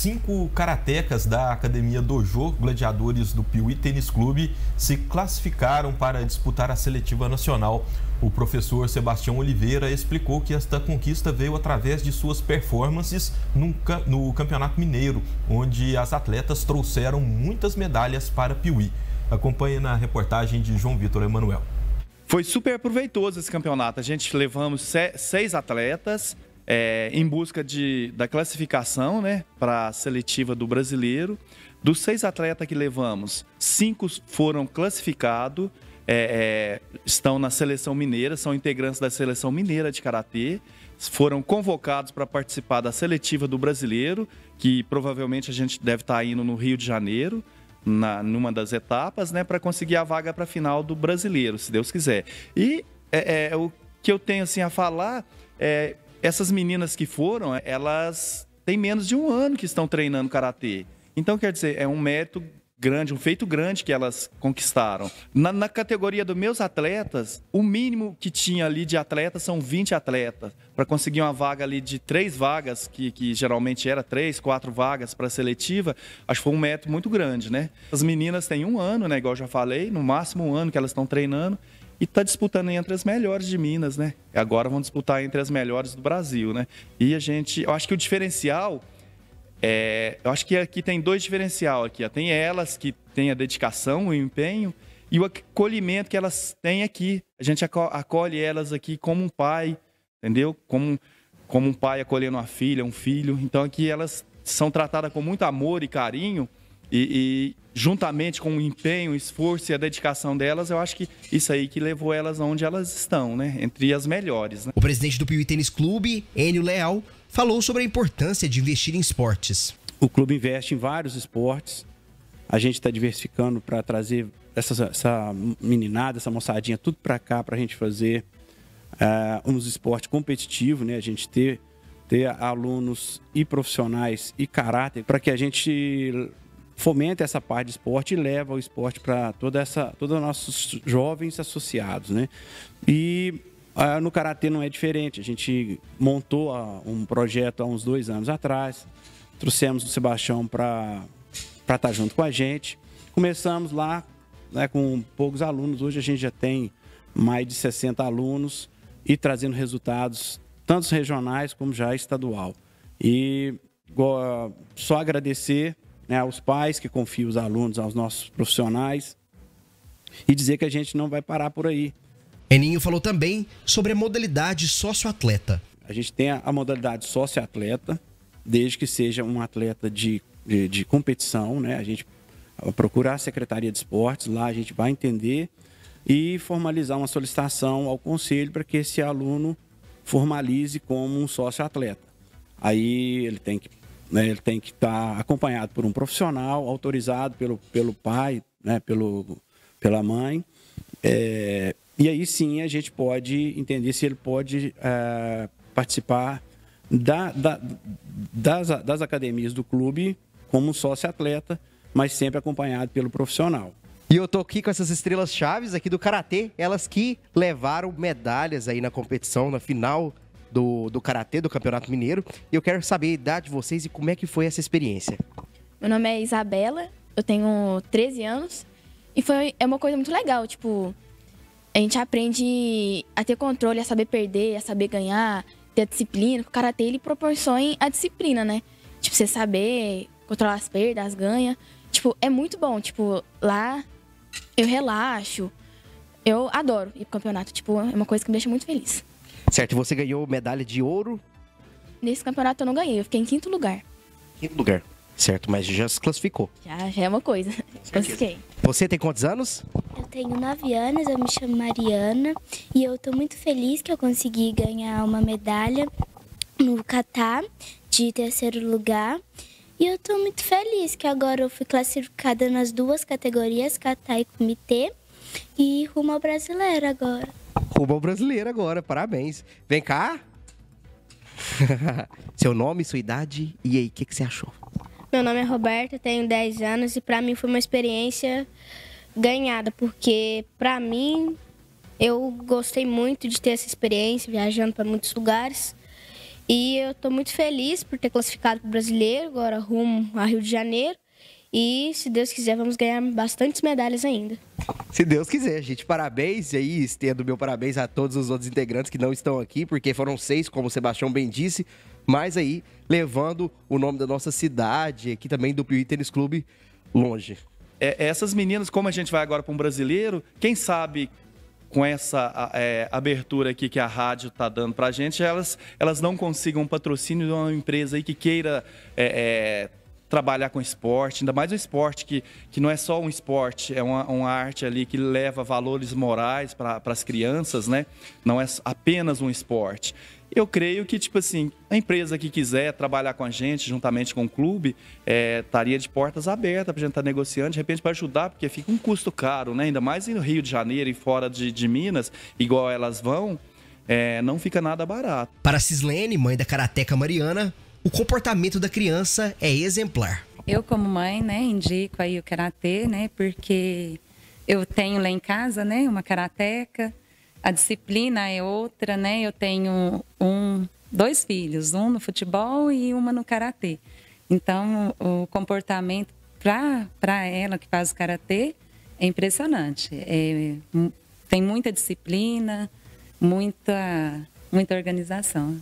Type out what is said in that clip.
cinco karatecas da Academia Dojo Gladiadores do Piuí Tênis Clube se classificaram para disputar a seletiva nacional. O professor Sebastião Oliveira explicou que esta conquista veio através de suas performances no Campeonato Mineiro, onde as atletas trouxeram muitas medalhas para Piuí. Acompanhe na reportagem de João Vitor Emanuel. Foi super proveitoso esse campeonato. A gente levamos seis atletas, é, em busca de, da classificação né, para a seletiva do brasileiro. Dos seis atletas que levamos, cinco foram classificados, é, é, estão na seleção mineira, são integrantes da seleção mineira de karatê, foram convocados para participar da seletiva do brasileiro, que provavelmente a gente deve estar tá indo no Rio de Janeiro. Na, numa das etapas, né, para conseguir a vaga para a final do brasileiro, se Deus quiser. E é, é, o que eu tenho assim a falar é essas meninas que foram, eh, elas têm menos de um ano que estão treinando karatê. Então, quer dizer, é um mérito grande, um feito grande que elas conquistaram. Na, na, categoria dos meus atletas, o mínimo que tinha ali de atletas são 20 atletas. Para conseguir uma vaga ali de três vagas, que, que geralmente era três, quatro vagas para seletiva, acho que foi um mérito muito grande, né? As meninas têm um ano, né? Igual eu já falei, no máximo um ano que elas estão treinando e está disputando entre as melhores de Minas, né? Agora vão disputar entre as melhores do Brasil, né? E a gente, eu acho que o diferencial é, eu acho que aqui tem dois diferencial aqui, ó. tem elas que têm a dedicação, o empenho e o acolhimento que elas têm aqui. A gente acolhe elas aqui como um pai, entendeu? Como como um pai acolhendo uma filha, um filho. Então aqui elas são tratadas com muito amor e carinho e, e, juntamente com o empenho, o esforço e a dedicação delas, eu acho que isso aí que levou elas onde elas estão, né? Entre as melhores. Né? O presidente do Piuí Tênis Clube, Enio Leal, falou sobre a importância de investir em esportes. O clube investe em vários esportes. A gente está diversificando para trazer essa, essa, meninada, essa moçadinha, tudo para cá para a gente fazer ah, uh, esporte competitivo, né? A gente ter ter alunos e profissionais e caráter para que a gente fomenta essa parte de esporte e leva o esporte para toda essa todos os nossos jovens associados, né? E ah, no karatê não é diferente. A gente montou ah, um projeto há uns dois anos atrás, trouxemos o Sebastião para para estar tá junto com a gente. Começamos lá né, com poucos alunos. Hoje a gente já tem mais de 60 alunos e trazendo resultados tanto regionais como já estadual. E ah, só agradecer né, aos pais que confiam os alunos, aos nossos profissionais, e dizer que a gente não vai parar por aí. Eninho falou também sobre a modalidade sócio-atleta. A gente tem a, modalidade sócio-atleta, desde que seja um atleta de, de, de competição, né? A gente procurar a Secretaria de Esportes, lá a gente vai entender e formalizar uma solicitação ao conselho para que esse aluno formalize como um sócio-atleta. Aí ele tem que né? Ele tem que estar tá acompanhado por um profissional, autorizado pelo, pelo pai, né? pelo, pela mãe. É, e aí sim a gente pode entender se ele pode é, participar da, da, das, das academias do clube como sócio-atleta, mas sempre acompanhado pelo profissional. E eu tô aqui com essas estrelas chaves aqui do karatê, elas que levaram medalhas aí na competição, na final do, do Karatê, do Campeonato Mineiro. E eu quero saber a idade de vocês e como é que foi essa experiência. Meu nome é Isabela, eu tenho 13 anos. E foi, é uma coisa muito legal, tipo... A gente aprende a ter controle, a saber perder, a saber ganhar, ter a disciplina. O Karatê, ele proporciona a disciplina, né? Tipo, você saber controlar as perdas, as ganhas. Tipo, é muito bom. Tipo, lá eu relaxo. Eu adoro ir pro campeonato. Tipo, é uma coisa que me deixa muito feliz. Certo, você ganhou medalha de ouro? Nesse campeonato eu não ganhei, eu fiquei em quinto lugar. Quinto lugar, certo, mas já se classificou. Já, já é uma coisa. Classifiquei. Você tem quantos anos? Eu tenho nove anos, eu me chamo Mariana e eu estou muito feliz que eu consegui ganhar uma medalha no Catar de terceiro lugar. E eu estou muito feliz que agora eu fui classificada nas duas categorias, Catar e Comitê, e rumo ao brasileiro agora. Rumo ao brasileiro agora, parabéns. Vem cá. Seu nome, sua idade e aí, o que, que você achou? Meu nome é Roberta, tenho 10 anos e para mim foi uma experiência ganhada, porque para mim eu gostei muito de ter essa experiência viajando para muitos lugares. E eu estou muito feliz por ter classificado para o brasileiro, agora rumo a Rio de Janeiro. E se Deus quiser, vamos ganhar bastantes medalhas ainda. Se Deus quiser, gente. Parabéns e aí, estendo meu parabéns a todos os outros integrantes que não estão aqui, porque foram seis, como o Sebastião bem disse, mas aí levando o nome da nossa cidade, aqui também do Piuí Tênis Clube, longe. É, é essas meninas, como a gente vai agora para um brasileiro, quem sabe com essa é, abertura aqui que a rádio está dando para a gente, elas, elas não consigam um patrocínio de uma empresa aí que queira é, é trabalhar com esporte, ainda mais um esporte que, que não é só um esporte, é uma, uma arte ali que leva valores morais para as crianças, né? Não é apenas um esporte. Eu creio que, tipo assim, a empresa que quiser trabalhar com a gente, juntamente com o clube, é, estaria de portas abertas para a gente estar tá negociando, de repente para ajudar, porque fica um custo caro, né? Ainda mais no Rio de Janeiro e fora de, de Minas, igual elas vão, é, não fica nada barato. Para Cislene, mãe da Karateca Mariana, o comportamento da criança é exemplar. Eu, como mãe, né, indico aí o karatê, né, porque eu tenho lá em casa, né, uma karateca, a disciplina é outra, né, eu tenho um, dois filhos, um no futebol e uma no karatê. Então, o comportamento para ela que faz o karatê é impressionante. É, tem muita disciplina, muita, muita organização.